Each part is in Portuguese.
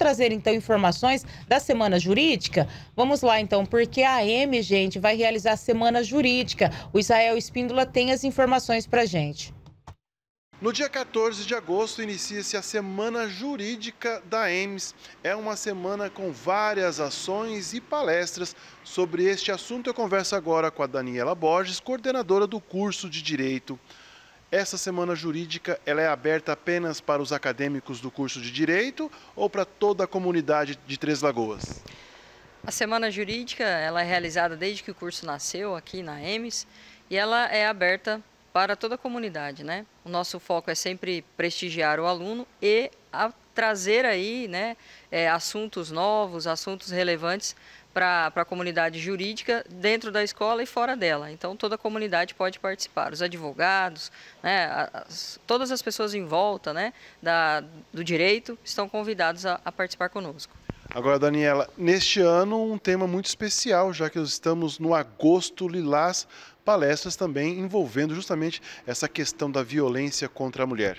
trazer então informações da semana jurídica? Vamos lá então, porque a AM, gente, vai realizar a semana jurídica. O Israel Espíndola tem as informações pra gente. No dia 14 de agosto inicia-se a Semana Jurídica da EMS. É uma semana com várias ações e palestras sobre este assunto. Eu converso agora com a Daniela Borges, coordenadora do curso de Direito. Essa semana jurídica ela é aberta apenas para os acadêmicos do curso de Direito ou para toda a comunidade de Três Lagoas? A semana jurídica ela é realizada desde que o curso nasceu aqui na EMES e ela é aberta para toda a comunidade, né? O nosso foco é sempre prestigiar o aluno e trazer aí, né, é, assuntos novos, assuntos relevantes para a comunidade jurídica dentro da escola e fora dela. Então, toda a comunidade pode participar, os advogados, né, as, todas as pessoas em volta né, da, do direito estão convidados a, a participar conosco. Agora, Daniela, neste ano um tema muito especial, já que estamos no agosto lilás, palestras também envolvendo justamente essa questão da violência contra a mulher.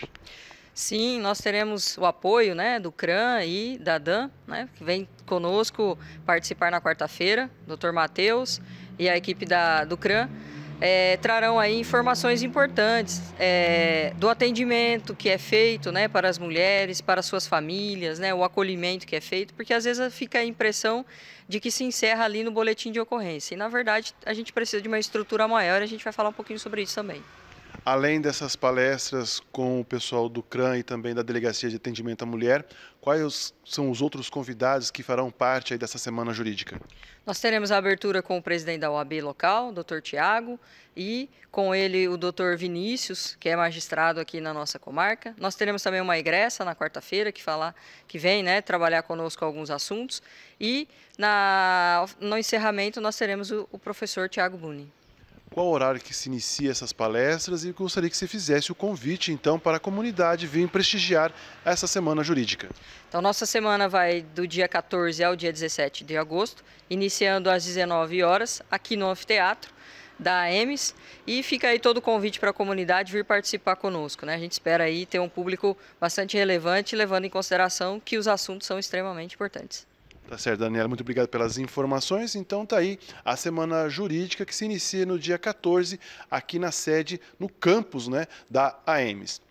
Sim, nós teremos o apoio né, do CRAN e da DAN, né, que vem conosco participar na quarta-feira, Dr. Matheus e a equipe da, do CRAN. É, trarão aí informações importantes é, do atendimento que é feito né, para as mulheres, para suas famílias, né, o acolhimento que é feito, porque às vezes fica a impressão de que se encerra ali no boletim de ocorrência. E na verdade a gente precisa de uma estrutura maior e a gente vai falar um pouquinho sobre isso também. Além dessas palestras com o pessoal do CRAM e também da Delegacia de Atendimento à Mulher, quais são os outros convidados que farão parte dessa semana jurídica? Nós teremos a abertura com o presidente da OAB local, doutor Tiago, e com ele o doutor Vinícius, que é magistrado aqui na nossa comarca. Nós teremos também uma egressa na quarta-feira que que vem, né, trabalhar conosco alguns assuntos. E na, no encerramento nós teremos o, o professor Tiago Buni qual horário que se inicia essas palestras e gostaria que você fizesse o convite, então, para a comunidade vir prestigiar essa Semana Jurídica. Então, nossa semana vai do dia 14 ao dia 17 de agosto, iniciando às 19 horas, aqui no Anfiteatro da AMES e fica aí todo o convite para a comunidade vir participar conosco. Né? A gente espera aí ter um público bastante relevante, levando em consideração que os assuntos são extremamente importantes. Tá certo, Daniela, muito obrigado pelas informações. Então tá aí a semana jurídica que se inicia no dia 14 aqui na sede, no campus, né, da AMS.